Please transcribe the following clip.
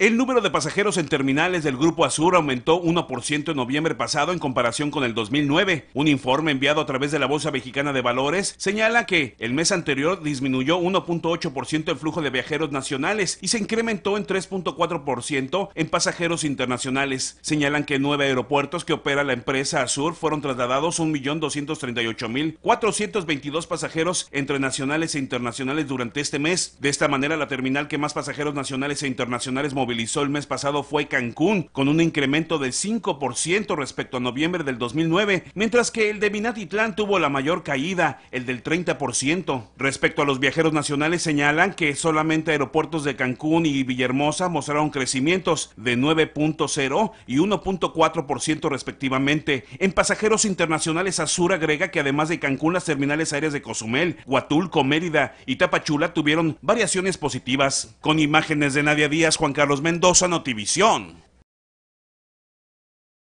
El número de pasajeros en terminales del Grupo Azur aumentó 1% en noviembre pasado en comparación con el 2009. Un informe enviado a través de la Bolsa Mexicana de Valores señala que el mes anterior disminuyó 1.8% el flujo de viajeros nacionales y se incrementó en 3.4% en pasajeros internacionales. Señalan que nueve aeropuertos que opera la empresa Azur fueron trasladados 1.238.422 pasajeros entre nacionales e internacionales durante este mes. De esta manera, la terminal que más pasajeros nacionales e internacionales movió movilizó el mes pasado fue Cancún, con un incremento del 5% respecto a noviembre del 2009, mientras que el de Minatitlán tuvo la mayor caída, el del 30%. Respecto a los viajeros nacionales, señalan que solamente aeropuertos de Cancún y Villahermosa mostraron crecimientos de 9.0 y 1.4% respectivamente. En pasajeros internacionales, Azur agrega que además de Cancún, las terminales aéreas de Cozumel, Huatulco, Mérida y Tapachula tuvieron variaciones positivas. Con imágenes de Nadia Díaz, Juan Carlos Mendoza, Notivisión.